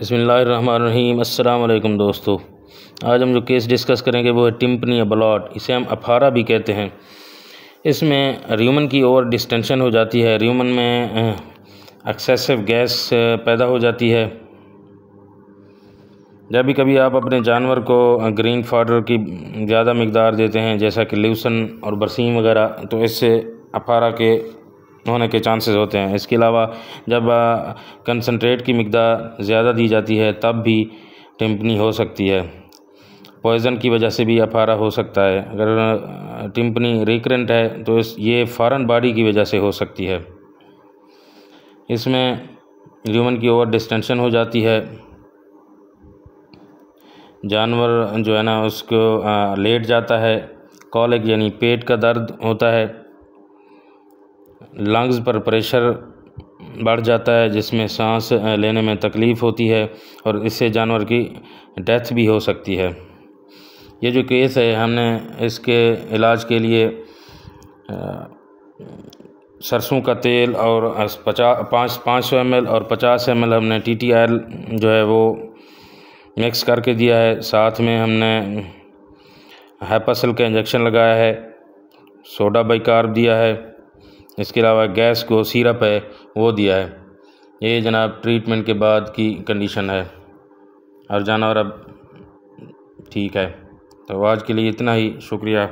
بسم اللہ الرحمن الرحیم السلام علیکم دوستو آج ہم جو کیس ڈسکس کریں گے وہ ہے ٹمپنی اے بلاٹ اسے ہم افارا بھی کہتے ہیں اس میں ریومن کی اوور ڈسٹینشن ہو جاتی ہے ریومن میں ایکسیسو گیس پیدا ہو جاتی ہے جب بھی کبھی آپ اپنے جانور کو گرین فاڈر کی زیادہ مقدار دیتے ہیں جیسا کہ لیوسن اور برسیم وغیرہ تو اس سے افارا کے ہونے کے چانسز ہوتے ہیں اس کے علاوہ جب کنسنٹریٹ کی مقدار زیادہ دی جاتی ہے تب بھی ٹمپنی ہو سکتی ہے پوائزن کی وجہ سے بھی اپارا ہو سکتا ہے اگر ٹمپنی ریکرنٹ ہے تو یہ فارن باڈی کی وجہ سے ہو سکتی ہے اس میں ہیومن کی اوور ڈسٹینشن ہو جاتی ہے جانور جو ہے نا اس کو لیٹ جاتا ہے کالک یعنی پیٹ کا درد ہوتا ہے لنگز پر پریشر بڑھ جاتا ہے جس میں سانس لینے میں تکلیف ہوتی ہے اور اس سے جانور کی ڈیتھ بھی ہو سکتی ہے یہ جو کیس ہے ہم نے اس کے علاج کے لیے سرسوں کا تیل اور پانچ پانچ سو ایم ایل اور پچاس ایم ایل ہم نے ٹی ٹی ایل جو ہے وہ مکس کر کے دیا ہے ساتھ میں ہم نے ہیپاسل کا انجیکشن لگایا ہے سوڈا کارب دیا ہے اس کے علاوہ گیس کو سیرپ ہے وہ دیا ہے یہ جناب ٹریٹمنٹ کے بعد کی کنڈیشن ہے اور جانور اب ٹھیک ہے تو آج کے لیے اتنا ہی شکریہ